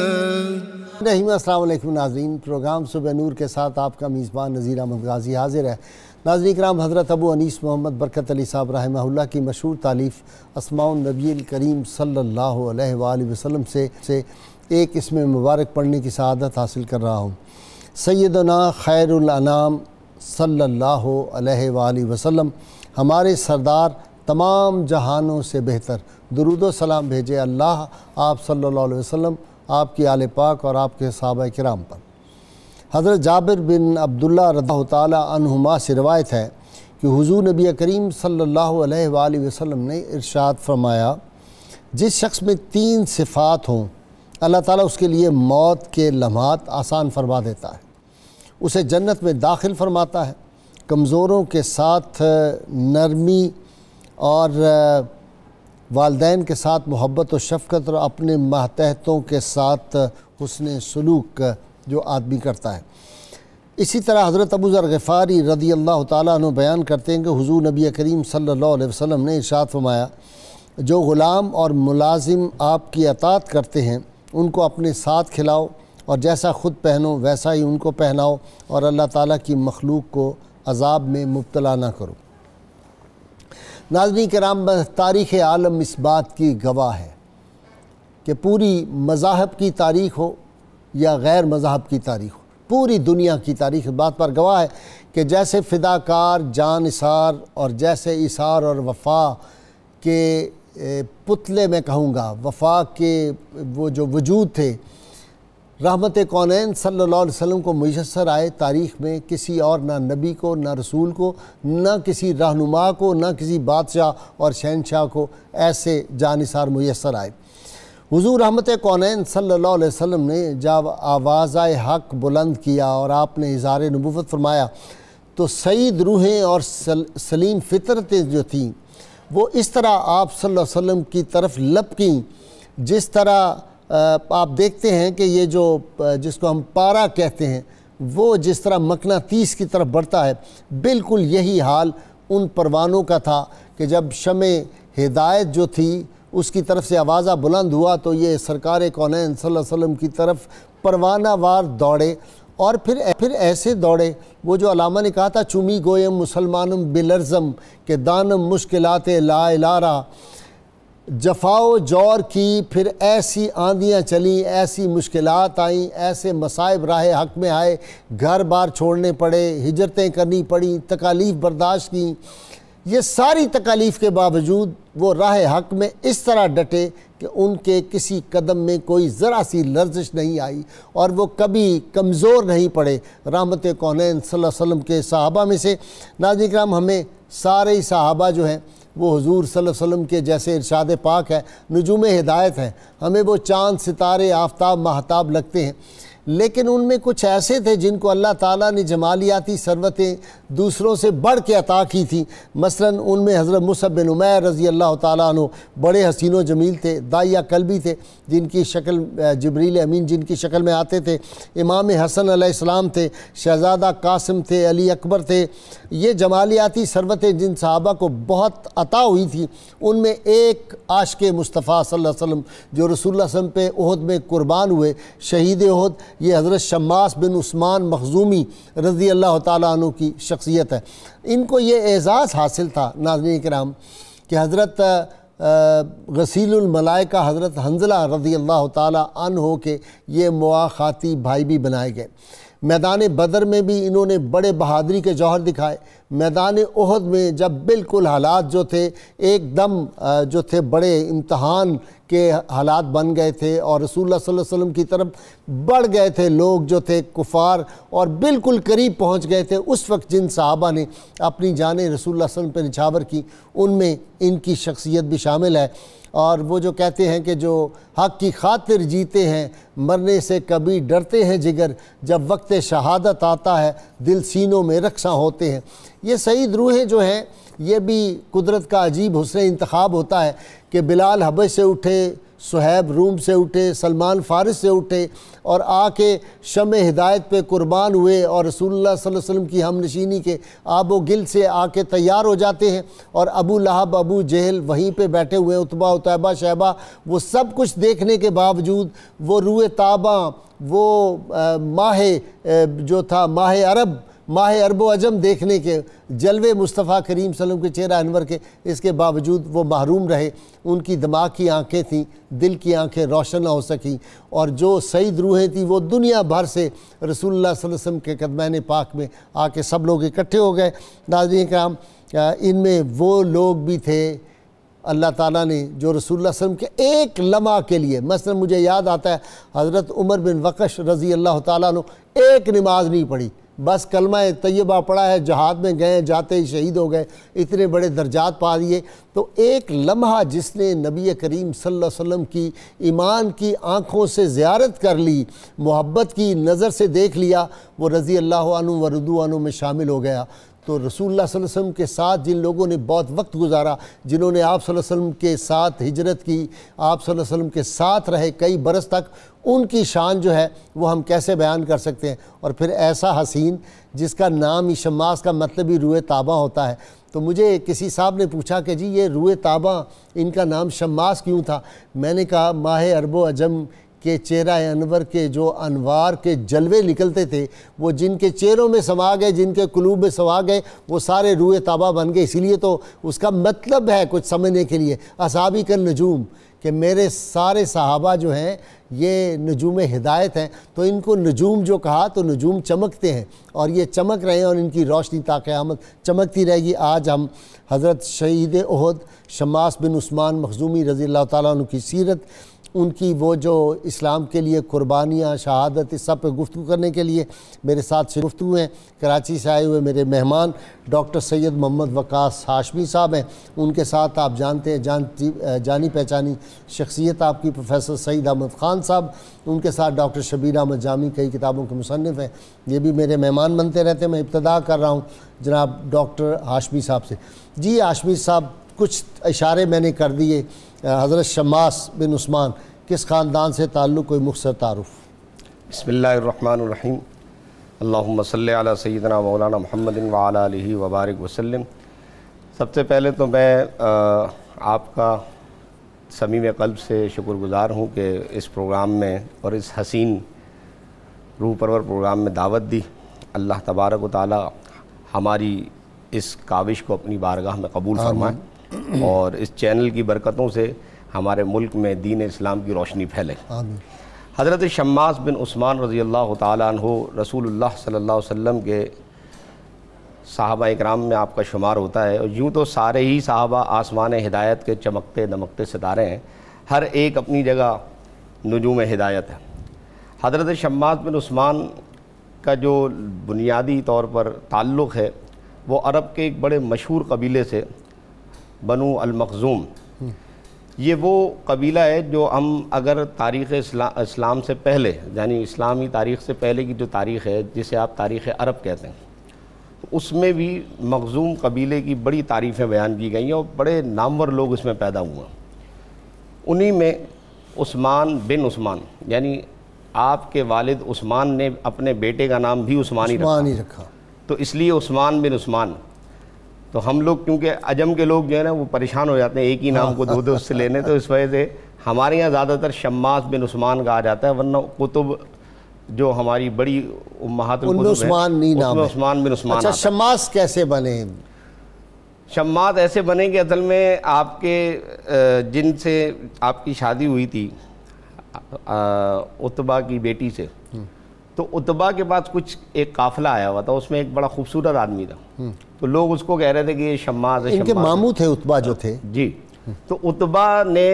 नहीं असल नाजरीन प्रोग्राम सुबह नूर के साथ आपका मेज़बान नज़ीर अहमद गाजी हाजिर है नाजरी कराम हज़रत अबू अनीस मोहम्मद बरकत अली साहब रहमहुल्ला की मशहूर तारीफ़ असमानबी करीम सल्ला वसम से, से एक इसमें मुबारक पढ़ने की शहादत हासिल कर रहा हूँ सैदना खैरनाम सल्ला वसम हमारे सरदार तमाम जहानों से बेहतर दरुद सलाम भेजे अल्लाह आप सल्ला अलैहि आपकी आल पाक और आपके सहाब कराम पर हज़रत जाबिर बिन अब्दुल्ला रदा तहुमा से रवायत है कि हुजूर नबी करीम सल्लल्लाहु अलैहि वसल्लम ने इरशाद फरमाया जिस शख्स में तीन सिफ़ात हों अल्लाह ताला उसके लिए मौत के लम्हात आसान फरमा देता है उसे जन्नत में दाखिल फरमाता है कमज़ोरों के साथ नरमी और वालदेन के साथ मोहब्बत और शफकत और अपने मातहतों के साथ हसन सलूक जो आदमी करता है इसी तरह हज़रत अबू गफ़ारी रदी अल्लाह तु बयान करते हैं कि हजू नबी करीम सल्ला वसम ने इशात फरमाया जो ग़ुलाम और मुलाजिम आपकी अतात करते हैं उनको अपने साथ खिलाओ और जैसा ख़ुद पहनो वैसा ही उनको पहनाओ और अल्लाह ताली की मखलूक को अजाब में मुबतला ना करो नाजनी कराम तारीख़ आलम इस बात की गवाह है कि पूरी मज़ाहब की तारीख हो या गैर मज़ाहब की तारीख हो पूरी दुनिया की तारीख इस बात पर गवाह है कि जैसे फ़िदाकार जान इसार और जैसे इसार और वफा के पुतले में कहूँगा वफा के वो जो वजूद थे रहमत कौन सल्ला वसम को मैसर आए तारीख़ में किसी और ना नबी को ना रसूल को ना किसी रहनुमा को ना किसी बादशाह और शहनशाह को ऐसे जानसार मैसर आए हजूर रहमत कौन सल्ला वसम ने जब आवाज़ हक बुलंद किया और आपने इज़ार नबूत फरमाया तो सईद रूहें और सल, सलीम फितरतें जो थीं वो इस तरह आप सल्लल्लाहु की तरफ लपकें जिस तरह आप देखते हैं कि ये जो जिसको हम पारा कहते हैं वो जिस तरह मकना तीस की तरफ बढ़ता है बिल्कुल यही हाल उन परवानों का था कि जब शम हिदायत जो थी उसकी तरफ से आवाज़ा बुलंद हुआ तो ये सरकार कौन वसम की तरफ परवाना वार दौड़े और फिर फिर ऐसे दौड़े वो जो अलामा ने कहा था चुमी गोयम मुसलमानम बिलरज़म के दानम मुश्किलात ला ला रहा जफाओ जौर की फिर ऐसी आंधियाँ चलीं ऐसी मुश्किल आईं ऐसे मसाइब राह हक में आए घर बार छोड़ने पड़े हिजरतें करनी पड़ी तकालीफ बर्दाश्त की ये सारी तकालीफ के बावजूद वो राह हक में इस तरह डटे कि उनके किसी कदम में कोई ज़रा सी लर्जिश नहीं आई और वो कभी कमज़ोर नहीं पड़े रामत कौन वसम के सहाबा में से नाजिक राम हमें सारे ही सहाबा जो हैं वो हजूर वसम के जैसे इरशाद पाक है नजूम हिदायत हैं हमें वो चाँद सितारे आफ्ताब महताब लगते हैं लेकिन उनमें कुछ ऐसे थे जिनको अल्लाह ताला ने जमालियाती सरवतें दूसरों से बढ़ के अता की थी मसलन उनमें हज़रत मुसब बिन उमैर रज़ी अल्लाह ताली बड़े हसीनो जमील थे दाइया कलबी थे जिनकी शक्ल जबरील अमीन जिनकी शक्ल में आते थे इमाम हसन आसमाम थे शहज़ादा कासिम थे अली अकबर थे ये जमालियाती सरवतें जिन साहबा को बहुत अता हुई थी उनमें एक आशके के मुस्तफ़ा वसम जो रसूल वसम पे उहद में कुर्बान हुए शहीद उहद ये हज़रत शमास बिन उस्मान मखजूमी रज़ी अल्लाह तु की शख्सियत है इनको ये एज़ाज़ हासिल था नाजन कराम कि हज़रत गसीलमलाइका हज़रत हंजला रज़ी अल्लाह तन हो के ये मुआखाती भाई भी बनाए गए मैदान बदर में भी इन्होंने बड़े बहादरी के जौहर दिखाए मैदान उहद में जब बिल्कुल हालात जो थे एकदम जो थे बड़े इम्तहान के हालात बन गए थे और रसूल वसम की तरफ बढ़ गए थे लोग जो थे कुफार और बिल्कुल करीब पहुंच गए थे उस वक्त जिन साहबा ने अपनी जान रसूल वसम पर निछावर की उनमें इनकी शख्सियत भी शामिल है और वो जो कहते हैं कि जो हक की खातिर जीते हैं मरने से कभी डरते हैं जिगर जब वक्त शहादत आता है दिल सीनों में रक्षा होते हैं ये सही रूहें जो हैं ये भी कुदरत का अजीब हुसन इंतखब होता है कि बिलाल हबश से उठे सुहैब रूम से उठे सलमान फारिस से उठे और आके शम हिदायत पे कुर्बान हुए और रसूलुल्लाह सल्लल्लाहु अलैहि वसल्लम की हमनशीनी के आबो गिल से आके तैयार हो जाते हैं और अबू लहब अबू जहल वहीं पे बैठे हुए उतबा उतैबा शैबा वो सब कुछ देखने के बावजूद वो रूए ताबा वो माह जो था माह अरब माह अरब अजम देखने के जलवे मुस्तफ़ा करीम सलम के चेहरा अनवर के इसके बावजूद वो महरूम रहे उनकी दिमाग की आंखें थीं दिल की आंखें रोशन हो सकें और जो सईद रूहें थी वो दुनिया भर से रसूलुल्लाह वसम के कदमैन पाक में आके सब लोग इकट्ठे हो गए नाजरी कराम इनमें वो लोग भी थे अल्लाह ताला ने जो रसूल वसम के एक लम्हा के लिए मसल मुझे याद आता है हज़रत उमर बिन वक़श रज़ी अल्लाह तु एक नमाज नहीं पढ़ी बस कलमा तयबा पड़ा है जहाद में गए जाते ही शहीद हो गए इतने बड़े दर्जात पा दिए तो एक लम्हा जिसने नबी करीम सल्लल्लाहु अलैहि वसल्लम की ईमान की आँखों से ज़्यारत कर ली मोहब्बत की नज़र से देख लिया वो रज़ी अल्लाह व रदुआनों में शामिल हो गया तो रसूल वसल्लम के साथ जिन लोगों ने बहुत वक्त गुजारा जिन्होंने आप वसल्लम के साथ हिजरत की आप वसल्लम के साथ रहे कई बरस तक उनकी शान जो है वो हम कैसे बयान कर सकते हैं और फिर ऐसा हसीन जिसका नाम शमास का मतलब ही रूए ताबा होता है तो मुझे किसी साहब ने पूछा कि जी ये रूए ताबा इनका नाम शमास क्यों था मैंने कहा माह अरबो अजम के चेहरा अनवर के जो अनवार के जलवे निकलते थे वो जिनके चेहरों में समा गए जिनके कुलूब में समा गए वो सारे रूए ताबा बन गए इसीलिए तो उसका मतलब है कुछ समझने के लिए असाबी का नजूम कि मेरे सारे सहाबा जो हैं ये नजूम हिदायत हैं तो इनको नजूम जो कहा तो नजूम चमकते हैं और ये चमक रहे हैं और इनकी रोशनी ताक़्यामत चमकती रहेगी आज हम हज़रत शहीद अहद शमास बिन उस्मान मखजूमी रज़ी अल्लाह तुकी सीरत उनकी वो जो इस्लाम के लिए कुर्बानियाँ शहादत इस सब पर गुफ्तु करने के लिए मेरे साथ से गुफ्तु हैं कराची से आए हुए मेरे मेहमान डॉक्टर सैयद मोहम्मद वकास हाशमी साहब हैं उनके साथ आप जानते हैं जानती जानी पहचानी शख्सियत आपकी प्रोफेसर सईद अहमद ख़ान साहब उनके साथ डॉक्टर शबीर अहमद जामी कई किताबों के मुसनफ़ हैं ये भी मेरे मेहमान बनते रहते हैं मैं इब्तदा कर रहा हूँ जनाब डॉक्टर हाशमी साहब से जी हाशमी साहब कुछ इशारे मैंने कर दिए हज़रत शमास बिन उस्मान किस ख़ानदान से ताल्लुक़ कोई मुख्तर तारफ़ बसमीम अल्लाम सल सैदना मौलाना महमद वाली वबारक वसलम सबसे पहले तो मैं आपका समीम कल्ब से शुक्रगुज़ार हूँ कि इस प्रोग्राम में और इस हसीन रूह परवर प्रोग्राम में दावत दी अल्लाह तबारक वाली हमारी इस काविश को अपनी बारगाह में कबूल फरमाए और इस चैनल की बरकतों से हमारे मुल्क में दीन इस्लाम की रोशनी फैले हज़रत शम्मास बिन उस्मान रज़ी अल्लाह तहो रसूलुल्लाह सल्लल्लाहु अलैहि वसल्लम के साहबा इकराम में आपका शुमार होता है और यूँ तो सारे ही साहबा आसमान हिदायत के चमकते दमकते सितारे हैं हर एक अपनी जगह नजूम हिदायत है हज़रत शम्मास बिन उस्मान का जो बुनियादी तौर पर ताल्लुक़ है वो अरब के एक बड़े मशहूर कबीले से बनू अलमखजूम ये वो कबीला है जो हम अगर तारीख़ इस्ला, इस्लाम से पहले यानी इस्लामी तारीख़ से पहले की जो तारीख़ है जिसे आप तारीख़ अरब कहते हैं तो उसमें भी मखजूम कबीले की बड़ी तारीफ़ें बयान की गई हैं और बड़े नामवर लोग इसमें पैदा हुए हैं उन्हीं में उस्मान बिन उस्मान यानी आपके वालिद उस्मान ने अपने बेटे का नाम भी उस्मानी उस्मान रखा।, रखा तो इसलिए उस्मान बिन उस्मान तो हम लोग क्योंकि अजम के लोग जो है ना वो परेशान हो जाते हैं एक ही नाम को दो दो से लेने तो इस वजह से हमारे यहाँ ज़्यादातर शम्मास बिन उस्मान आ जाता है वरना कुतुब जो हमारी बड़ी महात्मान उस्मान बिन उस्मान अच्छा शम्मास कैसे बने शम्मास ऐसे बने कि असल में आपके जिनसे आपकी शादी हुई थी उतबा की बेटी से हम्म। तो उतबा के पास कुछ एक काफिला आया हुआ था उसमें एक बड़ा खूबसूरत आदमी था हम्म। तो लोग उसको कह रहे थे कि ये शम्मा है इनके मामू थे उतबा जो थे हाँ, जी हम्म। तो उतबा ने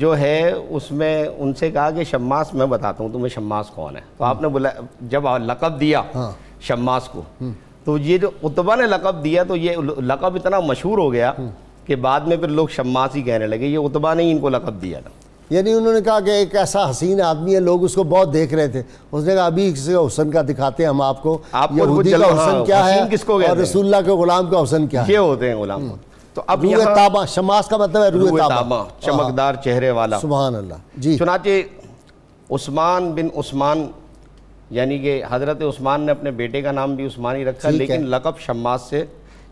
जो है उसमें उनसे कहा कि शम्मास मैं बताता हूँ तुम्हें शम्मास कौन है तो हम्म। आपने बोला जब लकब दिया हाँ। शम्मास को तो ये जो उतबा ने लकब दिया तो ये लकब इतना मशहूर हो गया कि बाद में फिर लोग शम्मास ही कहने लगे ये उतबा ने ही इनको लकब दिया था यानी उन्होंने कहा कि एक ऐसा हसीन आदमी है लोग उसको बहुत देख रहे थे उसने कहा अभी किसी का हुसन का दिखाते हैं हम आपको यहूदी का हुसन हाँ, क्या है किसको और रसूल्ला के गुलाम का हुसन क्या है ये होते हैं गुलाम हम्म। तो अब रूए ताबा शमास का मतलब है रूए, ताबा, ताबा हाँ। चमकदार चेहरे वाला सुबहान अल्लाह जी चुनाचे उस्मान बिन उस्मान यानी कि हज़रत उस्मान ने अपने बेटे का नाम भी उस्मान ही रखा लेकिन लकब शमास से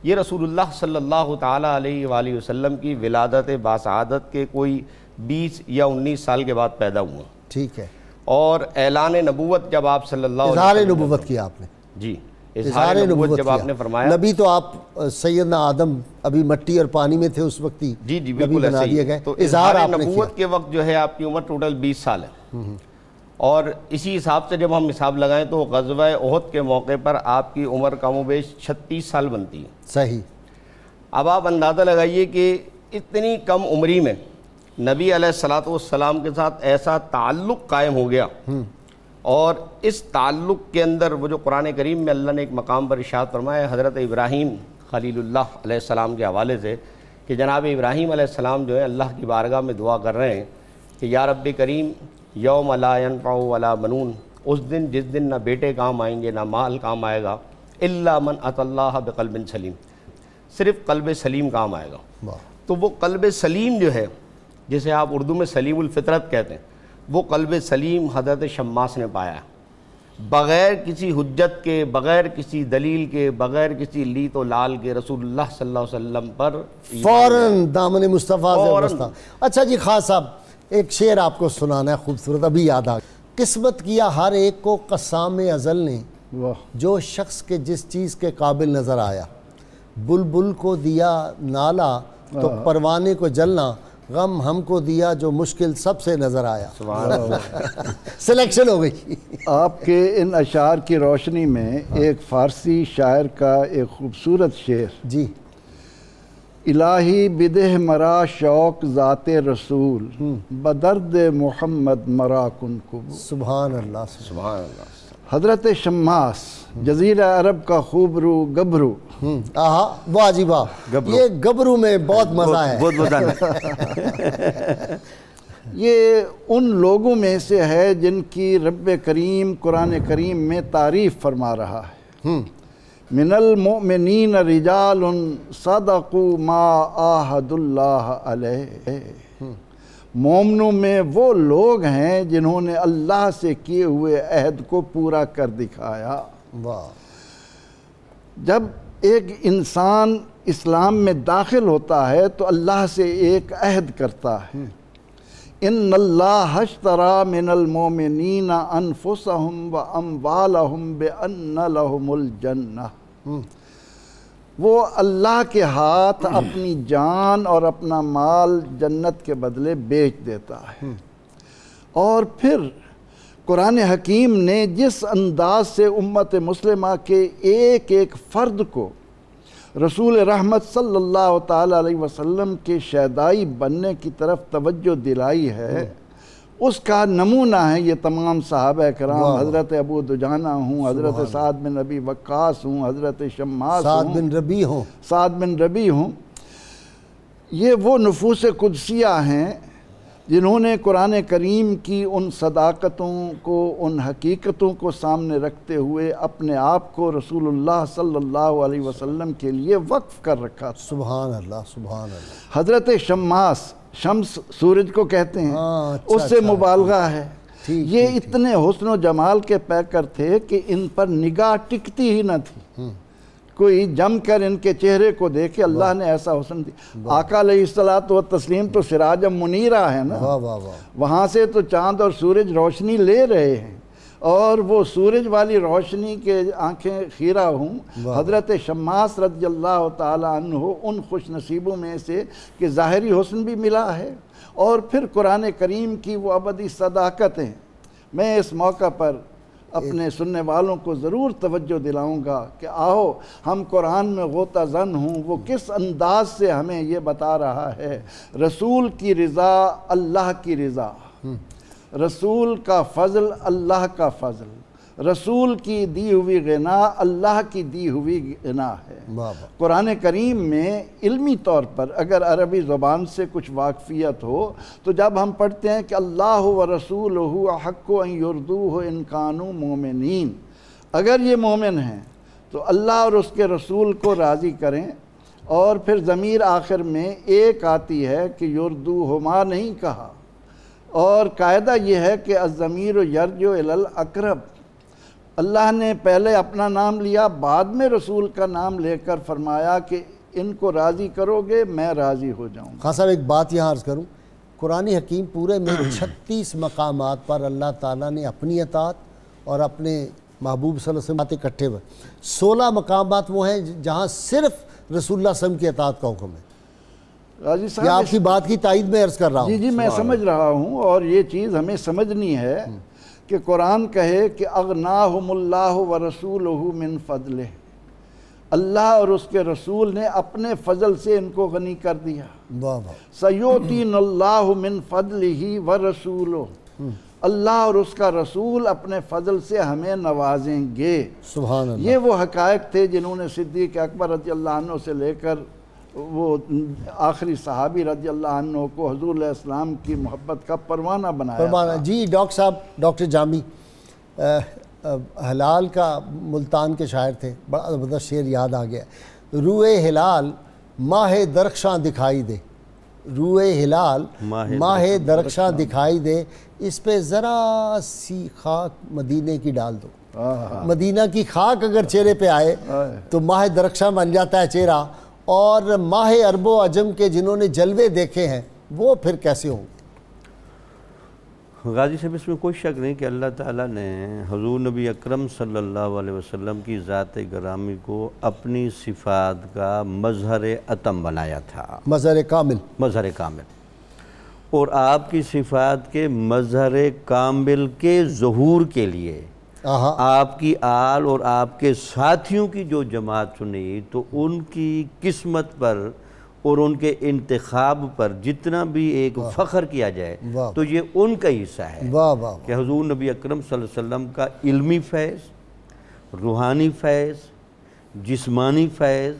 ये रसूलुल्लाह सल्लल्लाहु अलैहि वसल्लम की विलादत बासादत के कोई बीस या उन्नीस साल के बाद पैदा हुआ ठीक है और ऐलान नबूत जब आप सल्लल्लाहु किया आपने जी इजहार नबूत जब आपने फरमाया नबी तो आप सैदना आदम अभी मट्टी और पानी में थे उस वक्त ही जी जी बिल्कुल बना दिए गए तो इजहार नबूत के वक्त जो है आपकी उम्र टोटल बीस साल है हम्म, हम्म। और इसी हिसाब से जब हम हिसाब लगाएं तो गजब ओहद के मौके पर आपकी उम्र कमोबेश छत्तीस साल बनती है सही अब आप अंदाज़ा लगाइए कि इतनी कम उम्री में नबी सलाम के साथ ऐसा ताल्लुक़ कायम हो गया हम्म। और इस ताल्लुक़ के अंदर वो जो कुरान करीम में अल्लाह ने एक मकाम पर इशात फरमाया हज़रत इब्राहीम खलील्ला सलाम के हवाले से कि जनाब इब्राहीम सलाम जो है अल्लाह की बारगाह में दुआ कर रहे हैं कि या रब करीम यौम अलायन मनून उस दिन जिस दिन ना बेटे काम आएंगे ना माल काम आएगा इल्ला मन अतल्ला बकलबिन सलीम सिर्फ कल्ब सलीम काम आएगा तो वो कल्ब सलीम जो है जिसे आप उर्दू में सलीमफ़ितरत कहते हैं वो कल्ब सलीम हजरत शम्मास ने पाया बग़ैर किसी हजत के बग़ैर किसी दलील के बग़ैर किसी लीत तो लाल के रसूलुल्लाह सल्लल्लाहु अलैहि वसल्लम पर फ़ौरन दामन मुस्तफ़ा से अच्छा जी खास साहब एक शेर आपको सुनाना है खूबसूरत अभी याद आ किस्मत किया हर एक को कसाम अज़ल ने जो शख्स के जिस चीज़ के काबिल नज़र आया बुलबुल को दिया नाला तो हाँ। परवाने को जलना गम हमको दिया जो मुश्किल सबसे नज़र आया सिलेक्शन हो गई आपके इन अशार की रोशनी में हाँ। एक फ़ारसी शायर का एक खूबसूरत शेर जी इलाही बिदह मरा शौक ज़ात रसूल हम्म। बदर्द मोहम्मद मरा कुन कुबू सुबह अल्लाह अल्लाह हज़रत शम्मास जजीरा अरब का खूबरू गबरू हाँ वाह जी वाह ये गबरू में बहुत मज़ा है बहुत मज़ा ये उन लोगों में से है जिनकी रब करीम कुरान करीम में तारीफ़ फरमा रहा है हम्म। मिनल मोमिन रिजाल सदकु मा आहदुल्लाह हम्म। मोमनों में वो लोग हैं जिन्होंने अल्लाह से किए हुए अहद को पूरा कर दिखाया वाह जब एक इंसान इस्लाम में दाखिल होता है तो अल्लाह से एक अहद करता है हम्म। इन हशतरा मिनलमोमिन अनफुसहम व अम्बालहम बन्नलहमुलजन्ना हम्म। वो अल्लाह के हाथ हम्म। अपनी जान और अपना माल जन्नत के बदले बेच देता है और फिर कुरान हकीम ने जिस अंदाज से उम्मत मुसलमा के एक एक फ़र्द को रसूल रहमत सल्लल्लाहु अलैहि वसल्लम के शैदाई बनने की तरफ तवज्जो दिलाई है उसका नमूना है ये तमाम साहब कराम हज़रत अबू दुजाना हूँ हज़रत साद बिन रबी वक्स हूँ हज़रत शमास साद बिन रबी हूँ साद बिन रबी हूँ ये वो नफूस कुदसिया हैं जिन्होंने कुरान करीम की उन सदाकतों को उन हकीकतों को सामने रखते हुए अपने आप को रसूलुल्लाह सल्लल्लाहु अलैहि वसल्लम के लिए वक्फ़ कर रखा सुबह अल्लाह सुबहान अल्लाह हज़रत शम्मास शम्स सूरज को कहते हैं हाँ, अच्छा, उससे अच्छा, अच्छा। मुबालगा है थी, ये थी, इतने हुस्न जमाल के पैकर थे कि इन पर निगाह टिकती ही न थी हम्म। कोई जम कर इनके चेहरे को देखे अल्लाह ने ऐसा हुसन दिया आका सलात व तस्लीम तो सिराज मुनीरा है ना वहाँ से तो चांद और सूरज रोशनी ले रहे हैं और वो सूरज वाली रोशनी के आंखें खीरा हूँ हज़रत शम्मास रद्ला तु उन खुश नसीबों में से कि ज़ाहरी हुसन भी मिला है और फिर कुरान करीम की वो अबदी सदाकतें मैं इस मौका पर अपने सुनने वालों को ज़रूर तवज्जो दिलाऊंगा कि आओ हम कुरान में गोता जन हूँ वो किस अंदाज से हमें ये बता रहा है रसूल की रज़ा अल्लाह की रज़ा हम्म। रसूल का फजल अल्लाह का फजल रसूल की दी हुई गना अल्लाह की दी हुई गना है कुरान करीम में इल्मी तौर पर अगर अरबी ज़बान से कुछ वाकफियत हो तो जब हम पढ़ते हैं कि अल्लाह व रसूल हो हक उर्दू हो क़ानू मोमिन अगर ये मोमिन हैं तो अल्लाह और उसके रसूल को राज़ी करें और फिर ज़मीर आखिर में एक आती है कि हो हमा नहीं कहा और कायदा यह है कि अज़मीर यरजो अल अकरब अल्लाह ने पहले अपना नाम लिया बाद में रसूल का नाम लेकर फरमाया कि इनको राज़ी करोगे मैं राज़ी हो जाऊँ हाँ खास साहब एक बात यहाँ अर्ज़ करूँ कुरानी हकीम पूरे में छत्तीस मकाम पर अल्लाह ताला ने अपनी अतात और अपने महबूब सल्लल्लाहु इकट्ठे हुए सोलह मकाम वो हैं जहाँ सिर्फ रसूल सम की अतात का हुक्म है राजी साहब आपकी बात की तइद में अर्ज़ कर रहा हूँ जी जी मैं समझ रहा हूँ और ये चीज़ हमें समझनी है कि कुरान कहे कि अगना व रसूल मिन फ़जल अल्लाह और उसके रसूल ने अपने फजल से इनको गनी कर दिया सयोतीन अल्लाह मिन फ़जल ही व रसूल हम्म। अल्लाह और उसका रसूल अपने फजल से हमें नवाजेंगे ये वो हकायक थे जिन्होंने सिद्दीक अकबर रजी से लेकर वो आखिरी सहाबी रजी अल्लाह को हजूर इस्लाम की मोहब्बत का परवाना बनाया परवाना जी डॉक्टर साहब डॉक्टर जामी आ, आ, हलाल का मुल्तान के शायर थे बड़ा ज़बरदस्त शेर याद आ गया रूए हिलाल माह दरख्शां दिखाई दे रूए हिलाल माह दरख्शां दिखाई दे इस पे ज़रा सी खाक मदीने की डाल दो मदीना की खाक अगर चेहरे पे आए तो माह दरख्शां बन जाता है चेहरा और माह अरबो अजम के जिन्होंने जलवे देखे हैं वो फिर कैसे होंगे गाजी साहब इसमें कोई शक नहीं कि अल्लाह ताला ने हजूर नबी अकरम सल्लल्लाहु अलैहि वसल्लम की ज़ात ग्रामी को अपनी सिफात का मजहर अतम बनाया था मजहर कामिल मजहर कामिल और आपकी सिफात के मजहर कामिल के जहूर के लिए आपकी आल और आपके साथियों की जो जमात सुनी तो उनकी किस्मत पर और उनके इंतखाब पर जितना भी एक फ़ख्र किया जाए तो ये उनका हिस्सा है वाह वाह कि हजूर नबी अकरम वसल्लम का इल्मी फैज़ रूहानी फैज़ जिस्मानी फैज़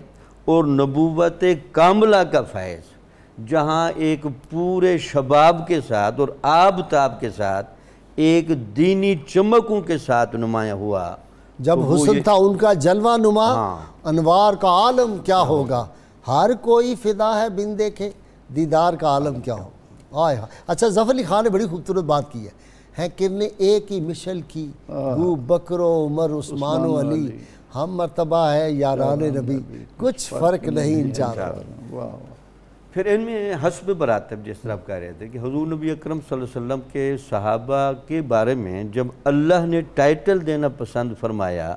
और नबूवत कामला का फैज़ जहाँ एक पूरे शबाब के साथ और आब ताब के साथ एक दीनी चमकों के साथ नुमाया हुआ जब तो हुसन था उनका जलवा नुमा हाँ। अनवार का आलम क्या हाँ। होगा हर कोई फिदा है बिन देखे दीदार का आलम क्या हो आय अच्छा जफर अली खान ने बड़ी खूबसूरत बात की है हैं किरने एक ही मिशल की वो हाँ। बकरो उमर उस्मान अली हम मरतबा है यारान नबी कुछ फ़र्क नहीं जा रहा फिर इनमें हसब बरातब जिस तरह आप कह रहे थे कि हजूर नबी अक्रम वसम के सहाबा के बारे में जब अल्लाह ने टाइटल देना पसंद फरमाया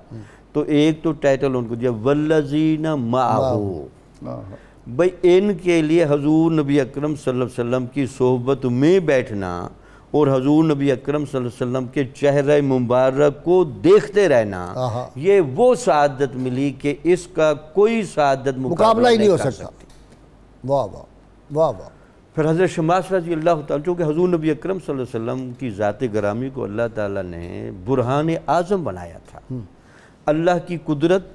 तो एक तो टाइटल उनको दिया वल्लजीन माहू भाई इनके लिए हजूर नबी अक्रम वसम की सोहबत में बैठना और हजूर नबी अक्रम वसल्लम के चेहरे मुबारक को देखते रहना ये वो शहादत मिली कि इसका कोई शहादत मुकाबला ही नहीं हो सकता वाह वाह वाह वाह फिर हज़रत शमास रजी अल्लाह चूँकि हजूर नबी अक्रम वसम की ज़ात ग्रामी को अल्लाह ताला ने बुरहान आज़म बनाया था हम्म। अल्लाह की कुदरत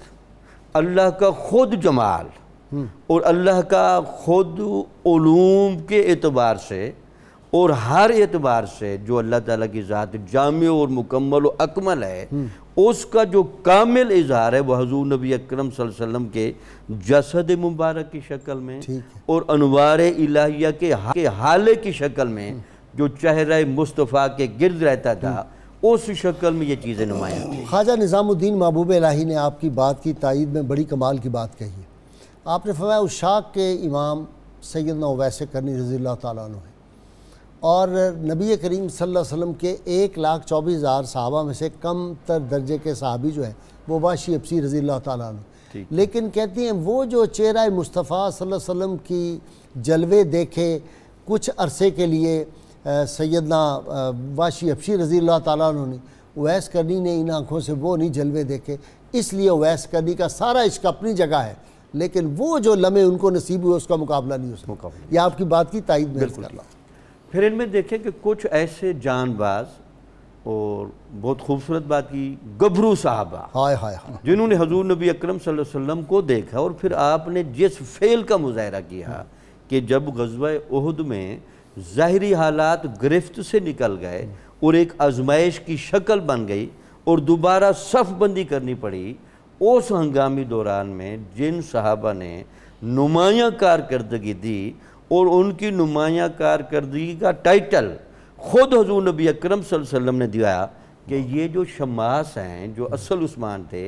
अल्लाह का खुद जमाल हम्म। और अल्लाह का खुद ओलूम के एतबार से और हर एतबार से जो अल्लाह ताला की ज़ात जाम और मुकम्मल और अकमल है उसका जो कामिल इजहार है वह हजूर नबी अक्रम सल्लम के जसद मुबारक की शक्ल में और अनवार इलाहिया के, हा, के हाले की शक्ल में जो चेहरा मुस्तफ़ा के गिरद रहता था उस शक्ल में ये चीज़ें नुमाया ख्वाजा निज़ामुद्दीन महबूब इलाही ने आपकी बात की तइद में बड़ी कमाल की बात कही आपने फरमाया उस शाख के इमाम सैदना वैसे करनी रजील्ला तुम है और नबी करीम सल्लल्लाहु अलैहि वसल्लम के एक लाख चौबीस हज़ार साहबा में से कम तर दर्जे के साहबी जो हैं वो बाशी अफसी रज़ी तु लेकिन कहती हैं वो जो चेहरा मुस्तफ़ा सल्लल्लाहु अलैहि वसल्लम की जलवे देखे कुछ अरसे के लिए सैदना वाशी अबशी रज़ी तु ने वैस करनी ने इन आँखों से वो नहीं जलवे देखे इसलिए वैस करनी का सारा इश्क अपनी जगह है लेकिन वो जो लम्हे उनको नसीब हुए उसका मुकाबला नहीं हो सकता यह आपकी बात की तायद में फिर इनमें देखें कि कुछ ऐसे जानबाज और बहुत खूबसूरत बात की गबरू साहबा हाय हाय हाय जिन्होंने हजूर नबी अकरम वसल्लम को देखा और फिर आपने जिस फेल का मुजाहरा किया हाँ। कि जब गजब उहद में ज़ाहरी हालात गिरफ्त से निकल गए और एक आजमाइश की शक्ल बन गई और दोबारा सफ़बंदी करनी पड़ी उस हंगामी दौरान में जिन साहबा ने नुमाया कारकरी दी और उनकी नुमाया कारकर्दगी का टाइटल ख़ुद हजूर नबी अक्रम सल्लम ने दिया कि ये जो शमास हैं जो असल उस्मान थे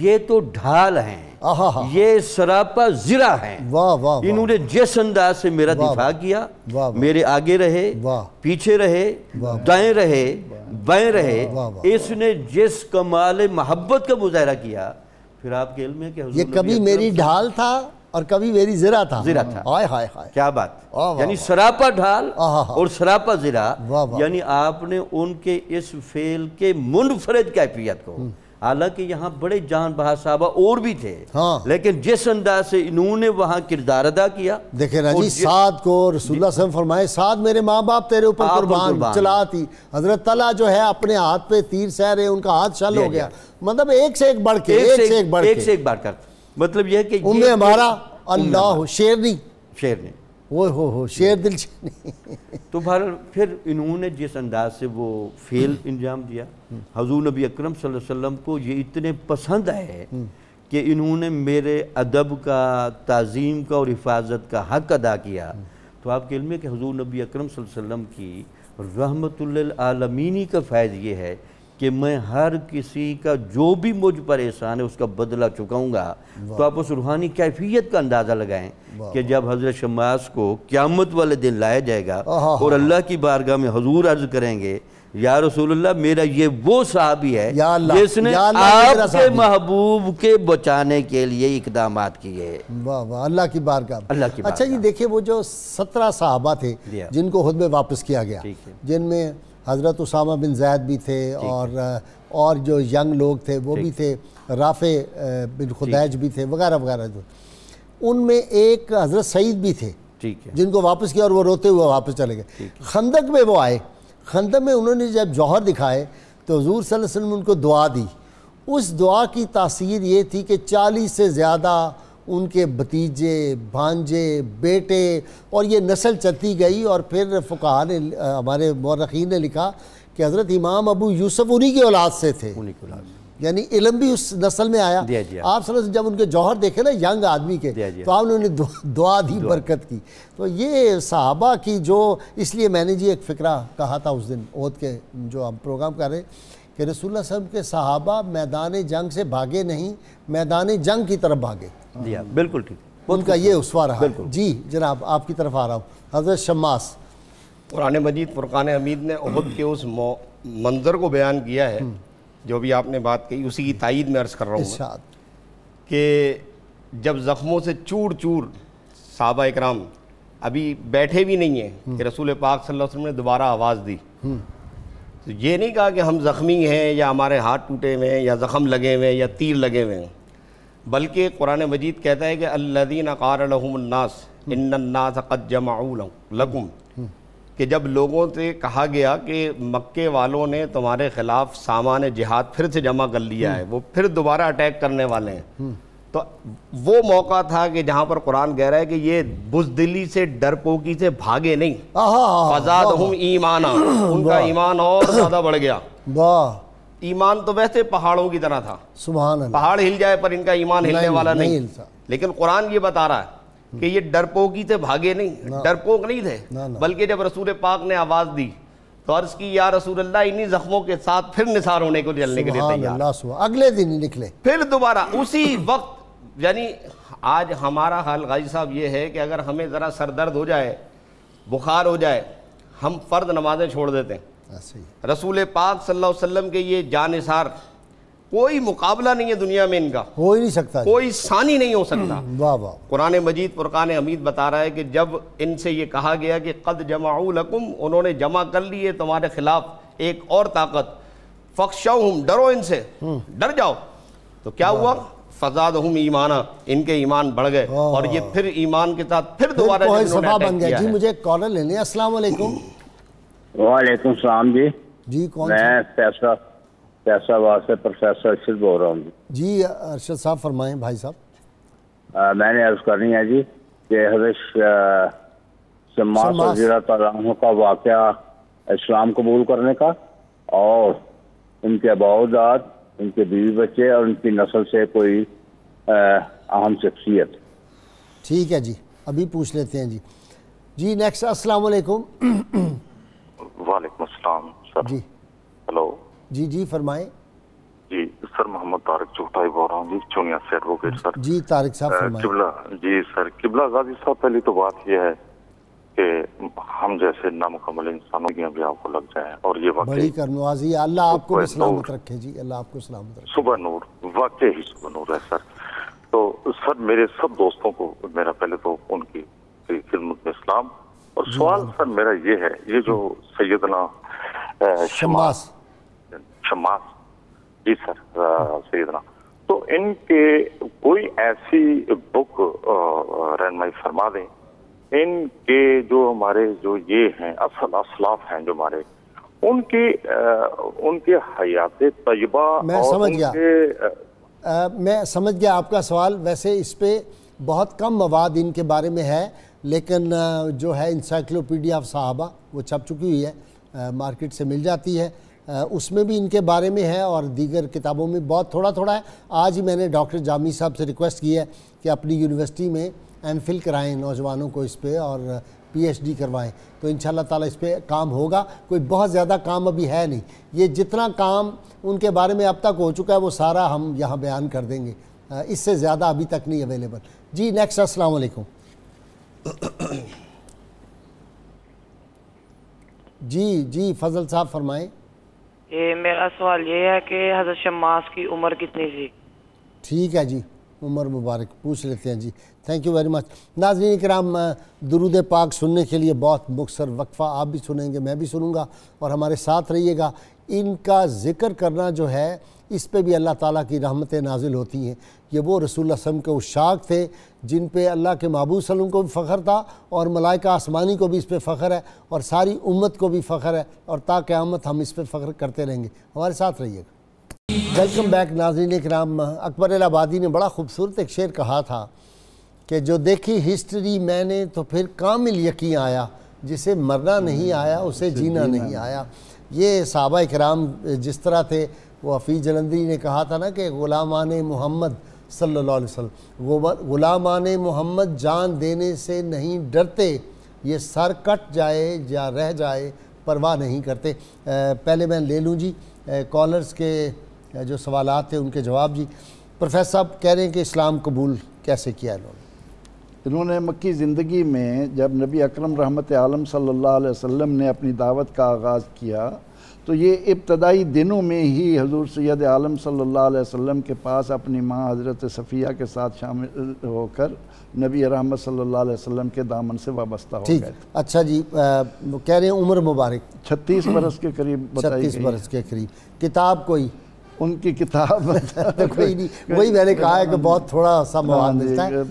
ये तो ढाल हैं ये सरापा ज़रा हैं वाह वाह इन्होंने जिस अंदाज से मेरा दिफा किया वा, वा, मेरे आगे रहे पीछे रहे दाएं रहे बाएं रहे इसने जिस कमाल मोहब्बत का मुजाहरा किया फिर आपके इल्म है कि ये कभी मेरी ढाल था और कभी मेरी जिरा था जिरा था हाय हाय हाय क्या बात यानी सरापा ढाल और सरापा जिरा यानी आपने उनके इस फेल के मुनफरद कैफियत को हम्म। हालांकि यहाँ बड़े जान बहा साहबा और भी थे हाँ। लेकिन जिस अंदाज से इन्होंने वहाँ किरदार अदा किया देखे ना जी साद को रसुल्ला सम फरमाए साद मेरे माँ बाप तेरे ऊपर कुर्बान चलाती हजरत तला जो है अपने हाथ पे तीर सह रहे उनका हाथ शल हो गया मतलब एक से एक बढ़ के एक से एक बढ़ एक से एक बढ़कर मतलब यह कि उम्र हमारा तो अल्लाह हो शेरनी शेरनी वो हो हो शेर दिल तो भार फिर इन्होंने जिस अंदाज से वो फेल इंजाम दिया हजूर नबी अक्रम सल्लम को ये इतने पसंद आए कि इन्होंने मेरे अदब का तज़ीम का और हिफाजत का हक अदा किया तो आपके इल्म है कि हजूर नबी अक्रम सल्लम की रहमतुल्लमीनी का फ़ायद ये है कि मैं हर किसी का जो भी मुझ पर एहसान है उसका बदला चुकाऊंगा तो आप उस रूहानी कैफियत का अंदाज़ा लगाएं कि जब हज़रत शमास को क्यामत वाले दिन लाया जाएगा और अल्लाह की बारगाह में हजूर अर्ज करेंगे या रसूलुल्लाह मेरा ये वो साहबी है जिसने आपके महबूब के बचाने के लिए इकदाम किए वाह वाह अल्लाह की बारगाह अल्लाह की अच्छा ये देखिए वो जो सत्रह साहबा थे जिनको खुद में वापस किया गया जिनमें हज़रत उसामा बिन जैद भी थे और और जो यंग लोग थे वो भी थे राफ़े बिन खुदैज भी थे वगैरह वगैरह जो उनमें एक हज़रत सईद भी थे ठीक है जिनको वापस किया और वो रोते हुए वापस चले गए खंदक में वो आए खंदक में उन्होंने जब जौहर दिखाए तो हजूर सल्लल्लाहु अलैहि वसल्लम ने उनको दुआ दी उस दुआ की तासीर ये थी कि चालीस से ज़्यादा उनके भतीजे भांजे बेटे और ये नस्ल चलती गई और फिर फुका ने हमारे मौरखीन ने लिखा कि हज़रत इमाम अबू यूसुफ उन्हीं की औलाद से थे उन्हीं की औलाद यानी इलम भी उस नस्ल में आया दिया दिया। आप सर जब उनके जौहर देखे ना यंग आदमी के दिया तो आपने उन्हें दुआ, दी बरकत की तो ये साहबा की जो इसलिए मैंने जी एक फ़िक्रा कहा था उस दिन ओद के जो हम प्रोग्राम कर रहे कि रसूल सब के सहाबा मैदान जंग से भागे नहीं मैदान जंग की तरफ भागे जी हाँ बिल्कुल ठीक उनका ये उसवा रहा जी जनाब आपकी तरफ आ रहा हूँ हजरत शमास कुरान मजीद फ़ुरान हमीद ने उहद के उस मंजर को बयान किया है हम्म। जो भी आपने बात कही उसी की तइद में अर्ज़ कर रहा हूँ कि जब ज़ख्मों से चूर चूर साहबा इकराम अभी बैठे भी नहीं हैं हम्म। कि रसूल पाक सल्लल्लाहु अलैहि वसल्लम ने दोबारा आवाज़ दी हम्म। ये नहीं कहा कि हम ज़ख्मी हैं या हमारे हाथ टूटे हुए हैं या ज़ख़म लगे हुए हैं या तीर लगे हुए हैं बल्कि कुरान मजीद कहता है कि अल्लादीन कारनास इन्नास अक़द जमाऊ कि जब लोगों से कहा गया कि मक्के वालों ने तुम्हारे ख़िलाफ़ सामान जहाद फिर से जमा कर लिया है वो फिर दोबारा अटैक करने वाले हैं तो वो मौका था कि जहां पर कुरान कह रहा है कि ये बुजदिली से डरपोकी से भागे नहीं आजाद हूँ ईमाना उनका ईमान और ज़्यादा बढ़ गया वाह ईमान तो वैसे पहाड़ों की तरह था सुबह पहाड़ हिल जाए पर इनका ईमान हिलने वाला नहीं, नहीं लेकिन कुरान ये बता रहा है हम्म। कि ये डरपोकी से भागे नहीं डरपोक नहीं थे बल्कि जब रसूल पाक ने आवाज़ दी तो अर्ज की या रसूल अल्लाह इन्हीं जख्मों के साथ फिर निसार होने को जलने के लिए तैयार अगले दिन निकले फिर दोबारा उसी वक्त यानी आज हमारा हाल गाजी साहब ये है कि अगर हमें ज़रा सर दर्द हो जाए बुखार हो जाए हम फ़र्द नमाज़ें छोड़ देते हैं हाँ, रसूल पाक सल्लल्लाहु अलैहि वसल्लम के ये जानसार कोई मुकाबला नहीं है दुनिया में इनका हो ही नहीं सकता कोई सानी नहीं हो सकता हम्म, वाह वाह कुरान मजीद फुरकान हमीद बता रहा है कि जब इनसे ये कहा गया कि कद जमाउलकुम उन्होंने जमा कर लिए तुम्हारे खिलाफ एक और ताकत हम डरो इनसे हम्म। डर जाओ तो क्या हुआ फजाद हम ईमाना इनके ईमान बढ़ गए और ये फिर ईमान के साथ फिर दोबारा बन गया जी मुझे कॉलर लेने असला वालेकुम सलाम जी जी कौन मैं से प्रोफेसर अर्शद बोल रहा हूँ जी अर्शद साहब फरमाए भाई साहब मैंने अर्ज करनी है जी कि हजरत का वाक़ इस्लाम कबूल करने का और उनके अबाउदात उनके बीवी बच्चे और उनकी नस्ल से कोई अहम शख्सियत ठीक है जी अभी पूछ लेते हैं जी जी नेक्स्ट अस्सलाम वालेकुम वालेकुम अस्सलाम सर जी हेलो जी जी फरमाए जी सर मोहम्मद तारिक चौटाई बोल रहा हूँ जी चुनिया से एडवोकेट सर जी तारिक साहब जी सर किबला गाजी साहब पहली तो बात यह है कि हम जैसे नामुकमल इंसानों की भी आपको लग जाए और ये बड़ी करनवाजी अल्लाह आपको सलामत रखे जी अल्लाह आपको सलामत रखे सुबह नूर वाकई ही सुबह नूर है सर तो सर मेरे सब दोस्तों को मेरा पहले तो उनकी खिदमत इस्लाम और सवाल सर मेरा ये है ये जो सैदना शमास शमास जी सर हाँ। सैदना तो इनके कोई ऐसी बुक रहनमाई फरमा दें इनके जो हमारे जो ये हैं असल असलाफ हैं जो हमारे उनके आ, उनके हयात तजबा मैं और समझ गया आ, मैं समझ गया आपका सवाल वैसे इस पर बहुत कम मवाद इनके बारे में है लेकिन जो है इंसाइक्लोपीडिया ऑफ साहबा वो छप चुकी हुई है आ, मार्केट से मिल जाती है आ, उसमें भी इनके बारे में है और दीगर किताबों में बहुत थोड़ा थोड़ा है आज ही मैंने डॉक्टर जामी साहब से रिक्वेस्ट की है कि अपनी यूनिवर्सिटी में एम फिल कराएँ नौजवानों को इस पर और पीएचडी करवाएं तो इन ताला इस पर काम होगा कोई बहुत ज़्यादा काम अभी है नहीं ये जितना काम उनके बारे में अब तक हो चुका है वो सारा हम यहाँ बयान कर देंगे इससे ज़्यादा अभी तक नहीं अवेलेबल जी नेक्स्ट अस्सलाम जी जी फजल साहब फरमाएँ ये मेरा सवाल ये है कि हजरत शमास की उम्र कितनी थी ठीक है जी उमर मुबारक पूछ लेते हैं जी थैंक यू वेरी मच नाजरीन कराम दरूद पाक सुनने के लिए बहुत मुखसर वक्फ़ा आप भी सुनेंगे मैं भी सुनूँगा और हमारे साथ रहिएगा इनका ज़िक्र करना जो है इस पे भी अल्लाह ताला की रहमतें नाजिल होती हैं ये वो रसूल वसम के उशाक थे जिन पे अल्लाह के महबूब सलम को भी फ़ख्र था और मलाइका आसमानी को भी इस पर फ़ख्र है और सारी उम्मत को भी फ़ख्र है और ताक़्यामत हम इस पर फ़ख्र करते रहेंगे हमारे साथ रहिएगा वेलकम बैक नाजीन कराम अकबर आबादी ने बड़ा खूबसूरत एक शेर कहा था कि जो देखी हिस्ट्री मैंने तो फिर कामिल यकीन आया जिसे मरना नहीं आया उसे जीना नहीं आया ये सहाबा कराम जिस तरह थे वो हफीज जलंधरी ने कहा था ना कि ग़ुलामान मोहम्मद सल्लल्लाहु अलैहि वसल्लम ग़ुलामान मोहम्मद जान देने से नहीं डरते ये सर कट जाए या रह जाए परवाह नहीं करते पहले मैं ले लूँ जी कॉलर्स के या जो सवाल थे उनके जवाब जी प्रोफेसर साहब कह रहे हैं कि इस्लाम कबूल कैसे किया इन्होंने इन्होंने मक्की ज़िंदगी में जब नबी अकरम रहमत आलम सल्लल्लाहु अलैहि वसल्लम ने अपनी दावत का आगाज़ किया तो ये इब्तदाई दिनों में ही हजूर सैद आलम सल्लल्लाहु अलैहि वसल्लम के पास अपनी माँ हज़रत सफ़िया के साथ शामिल होकर नबी रहमत सल्लल्लाहु अलैहि वसल्लम के दामन से वाबस्ता हो गए अच्छा जी आ, कह रहे हैं उम्र मुबारक छत्तीस बरस के करीब छत्तीस बरस के करीब किताब कोई उनकी किताब तो कोई नहीं वही मैंने कहा है कि बहुत थोड़ा सा मवाद मिलता है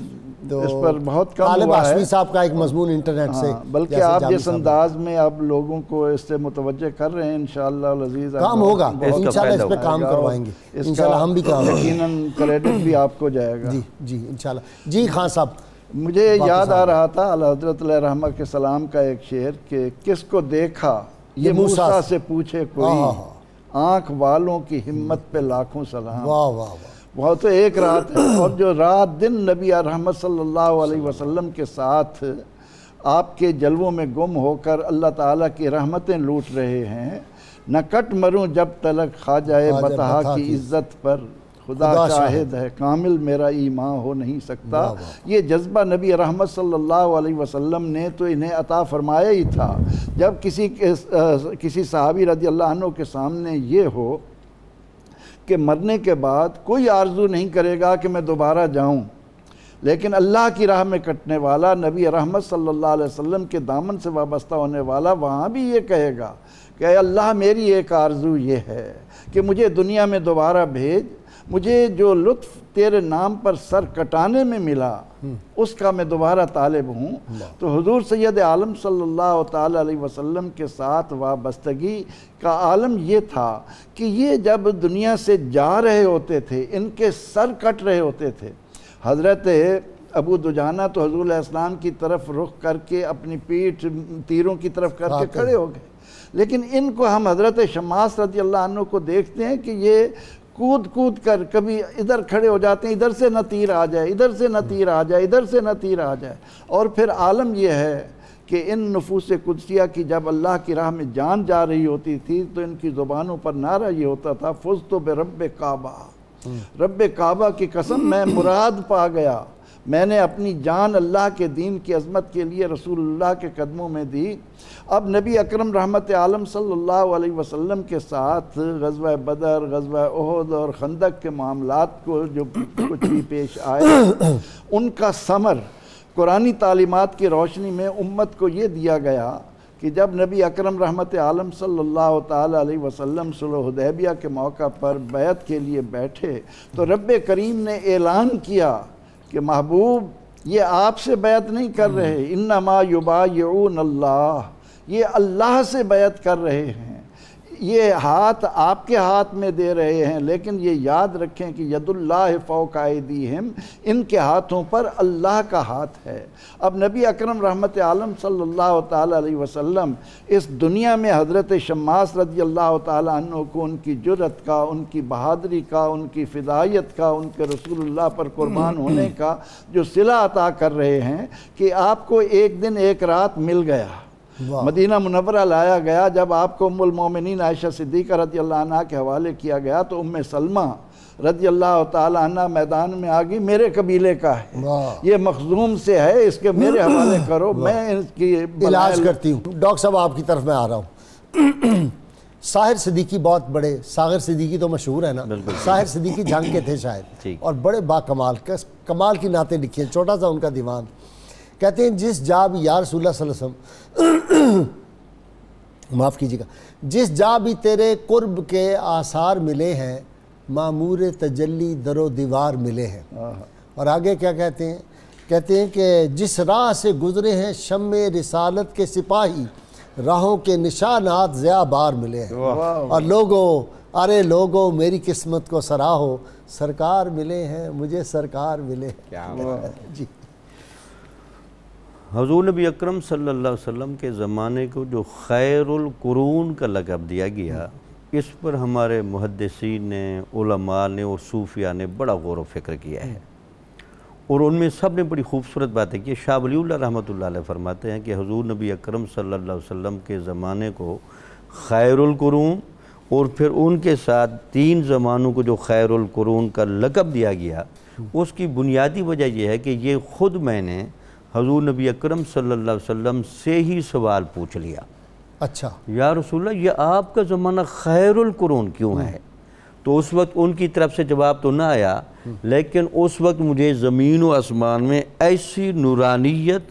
तो इस पर बहुत कम हुआ है साहब का एक हाँ। मजमून इंटरनेट से हाँ, बल्कि आप जिस अंदाज में आप लोगों को इससे मुतवज कर रहे हैं इंशाल्लाह लजीज काम होगा इंशाल्लाह इस पर काम करवाएंगे इंशाल्लाह हम भी काम यकीनन क्रेडिट भी आपको जाएगा जी जी इंशाल्लाह जी खान साहब मुझे याद आ रहा था हज़रत रहमा के सलाम का एक शेर कि किसको देखा ये मूसा से पूछे कोई आंख वालों की हिम्मत पे लाखों सलाम वाह वाह वाह वह तो एक रात है और जो रात दिन नबी रहमत सल्लल्लाहु अलैहि वसल्लम के साथ आपके जलवों में गुम होकर अल्लाह ताला की रहमतें लूट रहे हैं न कट मरूँ जब तलक खा जाए बतहा की इज्जत पर खुदा, खुदा शाहिद है कामिल मेरा ईमान हो नहीं सकता ये जज्बा नबी रहमत सल्लल्लाहु अलैहि वसल्लम ने तो इन्हें अता फरमाया ही था जब किसी के, आ, किसी सहाबी रदी अल्लाह के सामने ये हो कि मरने के बाद कोई आरजू नहीं करेगा कि मैं दोबारा जाऊँ लेकिन अल्लाह की राह में कटने वाला नबी रहमत सल्लल्लाहु अलैहि वसल्लम के दामन से वाबस्ता होने वाला वहाँ भी ये कहेगा कि अल्लाह मेरी एक आरजू ये है कि मुझे दुनिया में दोबारा भेज मुझे जो लुत्फ तेरे नाम पर सर कटाने में मिला हम्म। उसका मैं दोबारा तालब हूँ तो हुजूर सैद आलम सल्लल्लाहु अलैहि वसल्लम के साथ वाबस्तगी का आलम ये था कि ये जब दुनिया से जा रहे होते थे इनके सर कट रहे होते थे हज़रत अबू दुजाना तो हजूल इस्लाम की तरफ रुख करके अपनी पीठ तीरों की तरफ करके खड़े हो गए लेकिन इनको हम हज़रत शमास रजी अल्लाह को देखते हैं कि ये कूद कूद कर कभी इधर खड़े हो जाते हैं इधर से न तीर आ जाए इधर से न तीर आ जाए इधर से न तीर आ जाए और फिर आलम यह है कि इन नफूस कुदसिया की जब अल्लाह की राह में जान जा रही होती थी तो इनकी ज़ुबानों पर नारा ये होता था फुज तो बे रब काबा हम्म। रब काबा की कसम मैं मुराद पा गया मैंने अपनी जान अल्लाह के दीन की अजमत के लिए रसूलुल्लाह के कदमों में दी अब नबी अकरम रहमत आलम सल्लल्लाहु अलैहि वसल्लम के साथ गजवा बदर गजवा अहद और खंदक के मामलों को जो कुछ भी पेश आए उनका समर कुरानी तालीमत की रोशनी में उम्मत को ये दिया गया कि जब नबी अकरम रहमत आलम सल्लल्लाहु अलैहि वसल्लम सुलहदैबिया के मौका पर बैत के लिए बैठे तो रब करीम ने ऐलान किया कि महबूब ये आपसे बैत नहीं कर रहे हम्म। इन्नमा युबा यून अल्लाह ये अल्लाह से बैत कर रहे हैं ये हाथ आपके हाथ में दे रहे हैं लेकिन ये याद रखें कि यदुल्लाह फ़ौकायदी हम इनके हाथों पर अल्लाह का हाथ है अब नबी अकरम रहमत आलम सल्लल्लाहु अलैहि वसल्लम इस दुनिया में हज़रत शम्मास रजी अल्लाह तु को उनकी जुरत का उनकी बहादरी का उनकी फ़िदायत का उनके रसूलुल्लाह पर कुर्बान होने का जो सिला अता कर रहे हैं कि आपको एक दिन एक रात मिल गया मदीना मुनवरा लाया गया जब आपको उम्मिन आयशा सिद्दीक़ा रदी अल्लाह के हवाले किया गया तो उम सलमा रदी अल्लाह तला मैदान में आ गई मेरे कबीले का है ये मखजूम से है इसके मेरे हवाले करो मैं इसकी इलाज करती हूँ डॉक्टर साहब आपकी तरफ मैं आ रहा हूँ साहिर सिद्दीकी बहुत बड़े सागर सिद्दीकी तो मशहूर है ना साहिर सिद्दीकी जंग के थे शायद और बड़े बा कमाल कमाल की नाते लिखी छोटा सा उनका दीवान कहते हैं जिस जाब या रसुल्लम माफ़ कीजिएगा जिस जा भी तेरे कुर्ब के आसार मिले हैं मामूर तजल्ली दरो दीवार मिले हैं और आगे क्या कहते हैं कहते हैं कि जिस राह से गुजरे हैं शम रिसालत के सिपाही राहों के निशानात जया बार मिले हैं और लोगों अरे लोगों मेरी किस्मत को सराहो सरकार मिले हैं मुझे सरकार मिले क्या जी हजूर नबी अक्रम सल्लाम के ज़माने को जो खैरुल का लकब दिया गया इस पर हमारे मुहदसिन ने उलमा ने और सूफिया ने बड़ा गौर फिक्र किया है और उनमें सब ने बड़ी खूबसूरत बातें की शाह रहमत फरमाते हैं कि हजूर नबी अक्रम सल्लल्लाहु अलैहि के ज़माने को खैरुल और फिर उनके साथ तीन ज़मानों को जो खैरुल का लकब दिया गया उसकी बुनियादी वजह यह है कि ये ख़ुद मैंने हजूर नबी अक्रम सल्लम से ही सवाल पूछ लिया अच्छा या रसूल ये आपका ज़माना खैरकुरून क्यों हम्म। है तो उस वक्त उनकी तरफ से जवाब तो ना आया हम्म। लेकिन उस वक्त मुझे ज़मीन व आसमान में ऐसी नूरानियत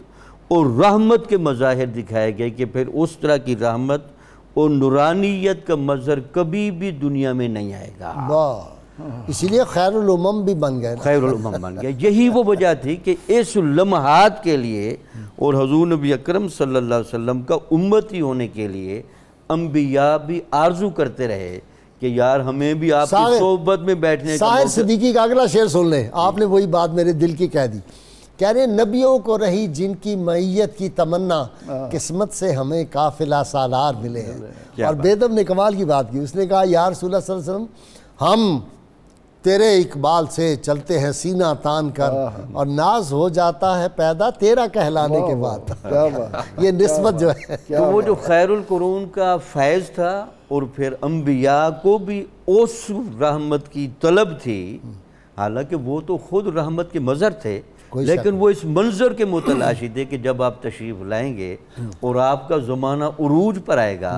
और रहमत के मज़ाहिर दिखाए गए कि फिर उस तरह की रहमत और नूरानियत का मज़र कभी भी दुनिया में नहीं आएगा वाह इसीलिए खैरम भी बन गए खैरम बन गया यही वो वजह थी कि इस लम्हात के लिए और हजूर नबी अक्रम सम वम का उम्मती होने के लिए अम्बिया भी आरजू करते रहे कि यार हमें भी आपकी सोबत में बैठने साहिर सदीकी का अगला शेर सुन लें आपने वही बात मेरे दिल की कह दी कह रहे नबियों को रही जिनकी मैयत की तमन्ना हाँ। किस्मत से हमें काफिला सालार मिले हैं और बेदम ने कमाल की बात की उसने कहा यार रसूल वसल्लम हम तेरे इकबाल से चलते हैं सीना तान कर और नाज हो जाता है पैदा तेरा कहलाने के बाद ये नस्बत जो है तो वो जो खैरुल कुरून का फैज़ था और फिर अम्बिया को भी उस रहमत की तलब थी हालांकि वो तो खुद रहमत के मज़र थे लेकिन वो इस मंजर के मुतलाशी थे कि जब आप तशरीफ़ लाएंगे और आपका ज़माना उरूज पर आएगा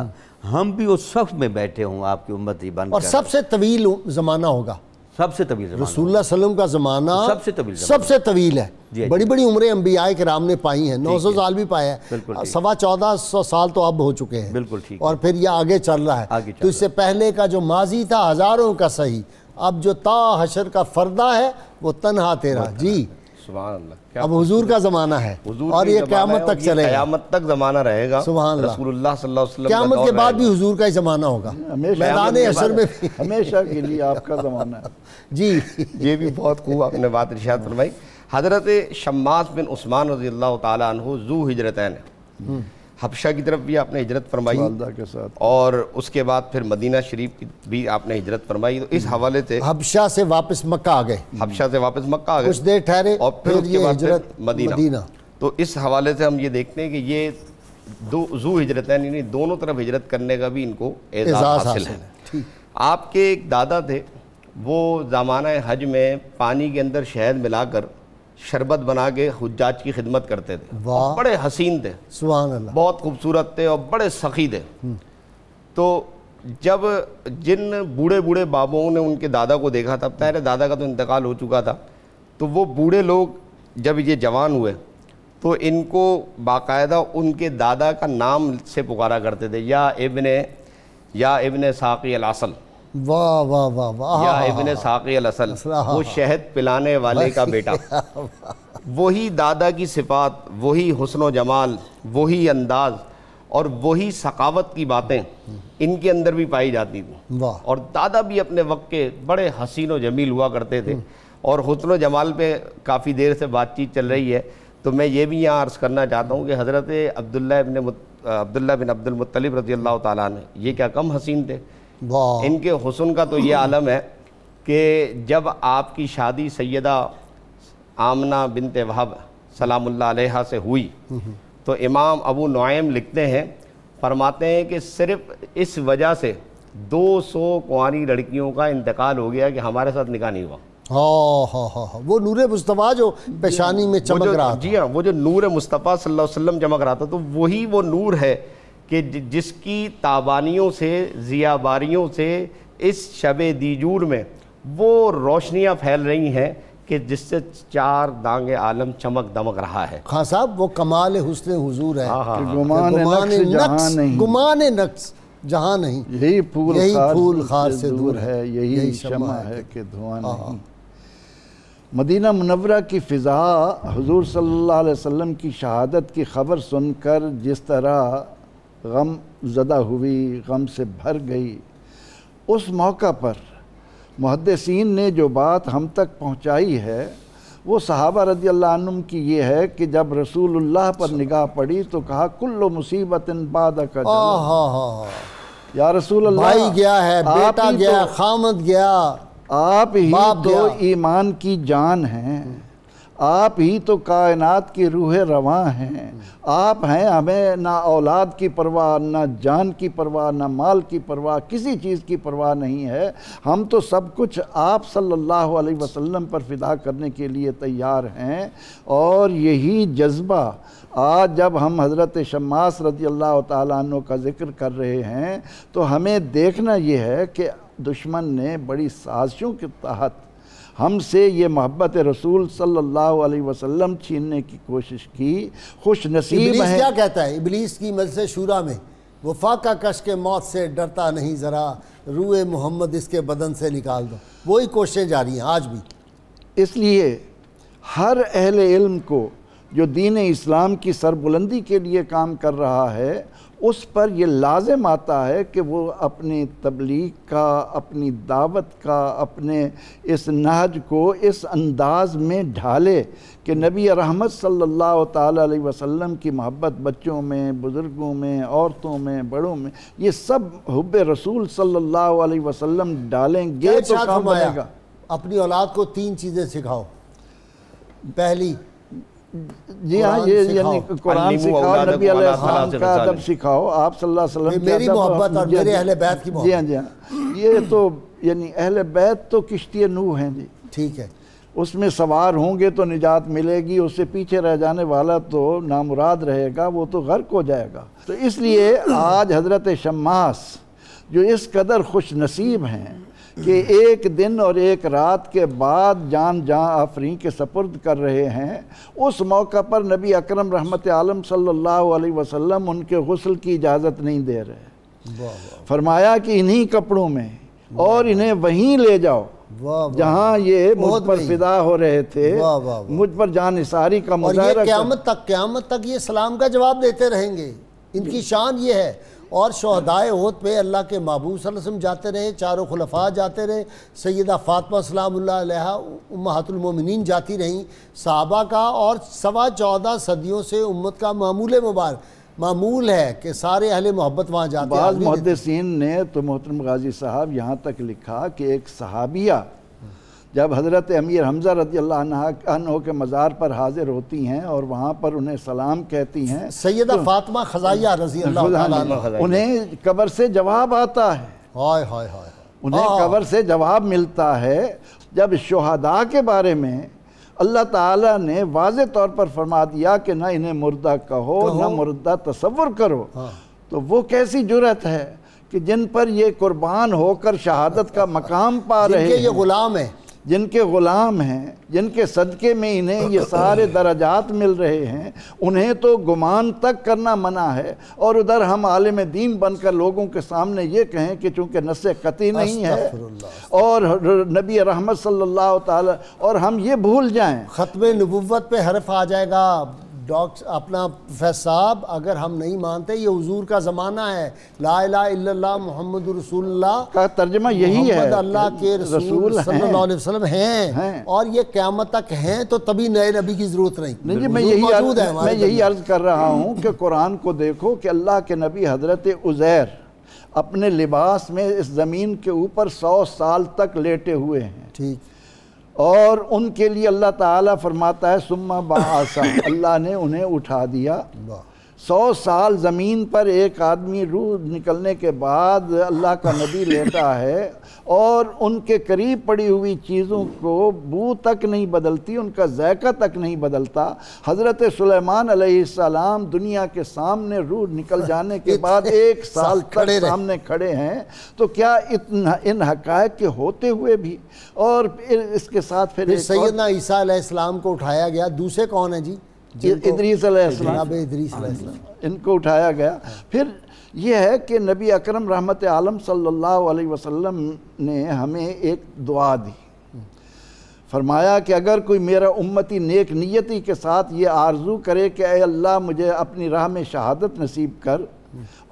हम भी उस सफ़ में बैठे हों आपकी ही बन और सबसे तवील ज़माना होगा सबसे तवील सलम का ज़माना सबसे तवील सबसे तवील है बड़ी बड़ी उम्रें अम्बिया कराम ने पाई हैं नौ सौ साल भी पाया है सवा चौदह सौ साल तो अब हो चुके हैं बिल्कुल ठीक और फिर यह आगे चल रहा है तो इससे पहले का जो माजी था हज़ारों का सही अब जो ता हशर का फरदा है वो तनहा तेरा जी अब हुजूर का ज़माना है और ये क़्यामत तक चले क़्यामत तक ज़माना रहेगा रसूलुल्लाह क़्यामत के बाद भी हुजूर का ही ज़माना होगा मैदान असर में हमेशा के लिए आपका ज़माना है जी ये भी बहुत खूब आपने बात इर्शाद फरमाई हज़रत शम्मास बिन उस्मान रजी अल्लाह तू हिजरतैन हम्म। हबशा की तरफ भी आपने हिजरत फरमाई के साथ और उसके बाद फिर मदीना शरीफ की भी आपने हिजरत फरमाई तो इस हम्म। हवाले से हबशा से वापस मक्का आ गए हबशा से वापस मक्का आ गए कुछ देर ठहरे और फिर, फिर उसके बाद हिजरत मदीना।, मदीना तो इस हवाले से हम ये देखते हैं कि ये दो जू हिजरत है दोनों तरफ हिजरत करने का भी इनको एजाज हासिल है आपके एक दादा थे वो ज़माना हज में पानी के अंदर शहद मिलाकर शरबत बना के हजाज की खिदमत करते थे बड़े हसीन थे बहुत खूबसूरत थे और बड़े सखी थे हम्म। तो जब जिन बूढ़े बूढ़े बाबों ने उनके दादा को देखा था पहले तो दादा का तो इंतकाल हो चुका था तो वो बूढ़े लोग जब ये जवान हुए तो इनको बाकायदा उनके दादा का नाम से पुकारा करते थे या इबन या इबन साकी अलासल वाह वो शहद पिलाने वाले का बेटा वही दादा की सिफात वही हसन जमाल वही अंदाज़ और वही सकावत की बातें इनके अंदर भी पाई जाती थी और दादा भी अपने वक्त के बड़े हसीन व जमील हुआ करते थे हम्म। और हसन जमाल पे काफ़ी देर से बातचीत चल रही है तो मैं ये भी यहाँ अर्ज़ करना चाहता हूँ कि हज़रत अब्दुल्ला बिन अब्दुल्ला बिन अब्दुलमतलब रजी अल्लाह ताली ये क्या कम हसीन थे इनके हुसन का तो ये आलम है कि जब आपकी शादी सैदा आमना बिन तहब सलाम्ला से हुई तो इमाम अबू नोम लिखते हैं फरमाते हैं कि सिर्फ इस वजह से 200 सौ कुरी लड़कियों का इंतकाल हो गया कि हमारे साथ निकाह नहीं हुआ हाँ हाँ हाँ वो नूर मुस्तफ़ा जो पेशानी में चमक रहा था जी हाँ वो जो नूर मुस्तफ़ा सल्लल्लाहु अलैहि वसल्लम चमक रहा था तो वही वो नूर है कि जिसकी ताबानियों से जियाबारियों से इस शब दीजूर में वो रोशनियाँ फैल रही हैं कि जिससे चार दांग आलम चमक दमक रहा है खान साहब वो कमाल हुसन हुजूर है हाँ, हाँ, हाँ। गुमान नक्स जहाँ नहीं यही फूल यही फूल खास से दूर है यही, यही शमा है कि धुआं नहीं मदीना मुनवरा की फ़िज़ा हजूर सल्लल्लाहु अलैहि वसल्लम की शहादत की खबर सुनकर जिस तरह गम ज़दा हुई गम से भर गई उस मौका पर मुहदसिन ने जो बात हम तक पहुँचाई है वो सहाबा रदी अल्लाम की ये है कि जब रसूलुल्लाह पर अच्छा। निगाह पड़ी तो कहा कुल्लो मुसीबत बाद या रसूल भाई गया है बेटा तो- गया तो, खामद गया आप ही तो ईमान की जान हैं हम्म। आप ही तो कायनात की रूह रवा हैं आप हैं हमें ना औलाद की परवाह ना जान की परवाह ना माल की परवाह किसी चीज़ की परवाह नहीं है हम तो सब कुछ आप सल्लल्लाहु अलैहि वसल्लम पर फिदा करने के लिए तैयार हैं और यही जज्बा आज जब हम हज़रत शमास रजी अल्लाह तु का ज़िक्र कर रहे हैं तो हमें देखना ये है कि दुश्मन ने बड़ी साजिशों के तहत हमसे ये मोहब्बत रसूल सल्लल्लाहु अलैहि वसल्लम छीनने की कोशिश की खुश नसीब है क्या कहता है इबलीस की मजलिस शूरा में वो फाका कश के मौत से डरता नहीं ज़रा रूए मोहम्मद इसके बदन से निकाल दो वही कोशिशें जारी हैं आज भी इसलिए हर अहल इल्म को जो दीन इस्लाम की सरबुलंदी के लिए काम कर रहा है उस पर यह लाजम आता है कि वो अपनी तबलीग का अपनी दावत का अपने इस नहज को इस अंदाज में ढाले कि नबी रहमत सल्लल्लाहु अलैहि वसल्लम की मोहब्बत बच्चों में बुज़ुर्गों में औरतों में बड़ों में ये सब हब रसूल सल्ला अलैहि वसल्लम डालेंगे तो काम आएगा अपनी औलाद को तीन चीज़ें सिखाओ पहली जी हाँ ये यानी कुरान सिखाओ नबी अलैहिस्सलाम का अदब सिखाओ आप सल्लल्लाहु अलैहि वसल्लम मेरी मोहब्बत और मेरे अहले बैत की मोहब्बत जी हाँ जी हाँ ये तो यानी अहले बैत तो किश्ती नूह हैं जी ठीक है उसमें सवार होंगे तो निजात मिलेगी उससे पीछे रह जाने वाला तो नामुराद रहेगा वो तो गर्क हो जाएगा तो इसलिए आज हजरत शमास जो इस कदर खुश नसीब हैं कि एक दिन और एक रात के बाद जान जहाँ आफरी के सपुर्द कर रहे हैं उस मौका पर नबी अकरम रहमत आलम सल्लल्लाहु अलैहि वसल्लम उनके गसल की इजाज़त नहीं दे रहे फरमाया कि इन्हीं कपड़ों में और इन्हें वहीं ले जाओ जहाँ ये मुझ पर फिदा हो रहे थे वा, वा, वा। मुझ पर जान इसारी का मुजाहरा क्यामत तक क्यामत तक ये सलाम का जवाब देते रहेंगे इनकी शान ये है और शहदाय होत पे अल्लाह के महबूब वसम जाते रहे चारों खलफा जाते रहे सैदा फ़ातमा सलाम्ला उमहतुलमिन जाती रहीं साहबा का और सवा चौदह सदियों से उम्मत का मामूल मुबारक मामूल है कि सारे अहले मोहब्बत वहाँ जाते हैं मुहदसिन ने तो मोहतरम गाजी साहब यहाँ तक लिखा कि एक सहाबिया जब हज़रत अमीर हमज़ा रदी अल्लाह के मज़ार पर हाजिर होती हैं और वहाँ पर उन्हें सलाम कहती हैं सैदा तो, फातमा खजाइया रजी उन्हें कबर से जवाब आता है हाय हाय हाय उन्हें हाँ। कबर से जवाब मिलता है जब शहदा के बारे में अल्लाह ताला ने वाज तौर पर फरमा दिया कि ना इन्हें मुर्दा कहो, ना मुर्दा तस्वुर करो हाँ। तो वो कैसी जुरत है कि जिन पर ये कुर्बान होकर शहादत का मकाम पा रहे हैं ये गुलाम है जिनके ग़ुलाम हैं जिनके सदक़े में इन्हें ये सारे दराजात मिल रहे हैं उन्हें तो गुमान तक करना मना है और उधर हम आलम दीन बनकर लोगों के सामने ये कहें कि चूँकि नस कती नहीं है और नबी रहमत सल्लल्लाहु ताला और हम ये भूल जाएँ ख़त्म नबूवत पे हरफ आ जाएगा डॉक्टर अपना प्रोफेसर साहब अगर हम नहीं मानते ये हजूर का ज़माना है ला मोहम्मद रसूल्ला का तर्जमा यही है अल्लाह के रसूल वसल्लम हैं।, और ये क़्यामत तक हैं तो तभी नए नबी की ज़रूरत नहीं मैं यही है मैं यही अर्ज़ कर रहा हूँ कि कुरान को देखो कि अल्लाह के नबी हज़रत उज़ैर अपने लिबास में इस ज़मीन के ऊपर सौ साल तक लेटे हुए हैं ठीक और उनके लिए अल्लाह ताला फरमाता है सुम्मा बासा अल्लाह ने उन्हें उठा दिया सौ साल ज़मीन पर एक आदमी रूह निकलने के बाद अल्लाह का नबी लेटा है और उनके करीब पड़ी हुई चीज़ों को बू तक नहीं बदलती उनका जायका तक नहीं बदलता हज़रत सुलेमान सलाम दुनिया के सामने रूह निकल जाने के बाद एक साल खड़े सामने खड़े हैं तो क्या इतना इन हकायक के होते हुए भी और इसके साथ फिर सैदना ईसा को उठाया गया दूसरे कौन है जी इदरीस इनको उठाया गया फिर यह है कि नबी अकरम रहमत आलम सल्लल्लाहु अलैहि वसल्लम ने हमें एक दुआ दी फरमाया कि अगर कोई मेरा उम्मती नेक नियति के साथ ये आरजू करे कि अल्लाह मुझे अपनी राह में शहादत नसीब कर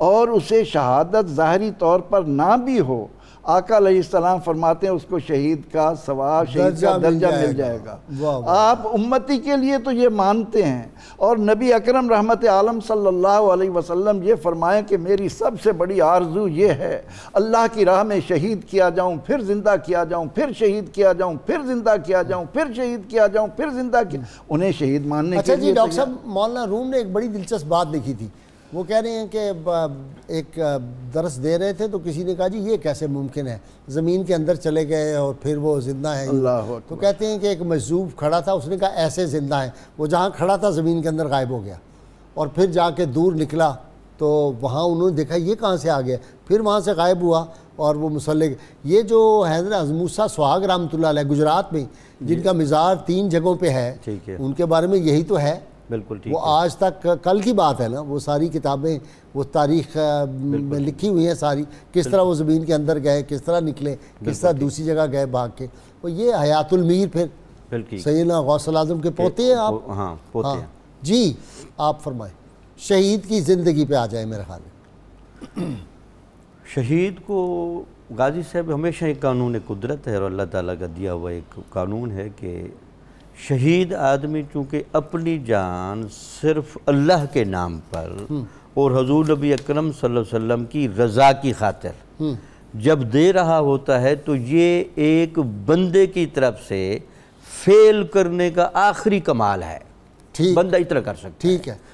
और उसे शहादत ज़ाहरी तौर पर ना भी हो आका आकाम फरमाते हैं उसको शहीद का सवाब शहीद का दर्जा मिल जाएगा, आप उम्मती के लिए तो ये मानते हैं और नबी अकरम रहमत आलम सल्लल्लाहु अलैहि वसल्लम ये फरमाएं कि मेरी सबसे बड़ी आरजू ये है अल्लाह की राह में शहीद किया जाऊँ फिर ज़िंदा किया जाऊँ फिर शहीद किया जाऊँ फिर ज़िंदा किया जाऊँ फिर शहीद किया जाऊँ फिर ज़िंदा किया उन्हें शहीद मानने अच्छा जी डॉक्टर साहब मौलाना रूम ने एक बड़ी दिलचस्प बात लिखी थी वो कह रहे हैं कि एक दरस दे रहे थे तो किसी ने कहा जी ये कैसे मुमकिन है ज़मीन के अंदर चले गए और फिर वो ज़िंदा है तो कहते हैं कि एक मजजूब खड़ा था उसने कहा ऐसे ज़िंदा है वो जहाँ खड़ा था ज़मीन के अंदर गायब हो गया और फिर जाके दूर निकला तो वहाँ उन्होंने देखा ये कहाँ से आ गया फिर वहाँ से गायब हुआ और वो मुसलिक ये जो हैदर अजमूसा सुहाग रामतुल्ला गुजरात में जिनका मज़ार तीन जगहों पे है उनके बारे में यही तो है बिल्कुल ठीक वो आज तक कल की बात है ना वो सारी किताबें वो तारीख में लिखी हुई हैं सारी किस तरह वो ज़मीन के अंदर गए किस तरह निकले किस तरह दूसरी जगह गए भाग के वो ये हयातुल मीर फिर सैदना गौसल आजम के पोते हैं आप हाँ पोते हाँ, जी आप फरमाएं शहीद की ज़िंदगी पे आ जाए मेरे ख्याल शहीद को गाजी साहब हमेशा एक कानून कुदरत है और अल्लाह ताला का दिया हुआ एक कानून है कि शहीद आदमी चूँकि अपनी जान सिर्फ अल्लाह के नाम पर हम्म। और हजूर नबी अक्रम सल्लम की रज़ा की खातिर हम्म। जब दे रहा होता है तो ये एक बंदे की तरफ से फेल करने का आखिरी कमाल है बंदा इतना कर सकता ठीक है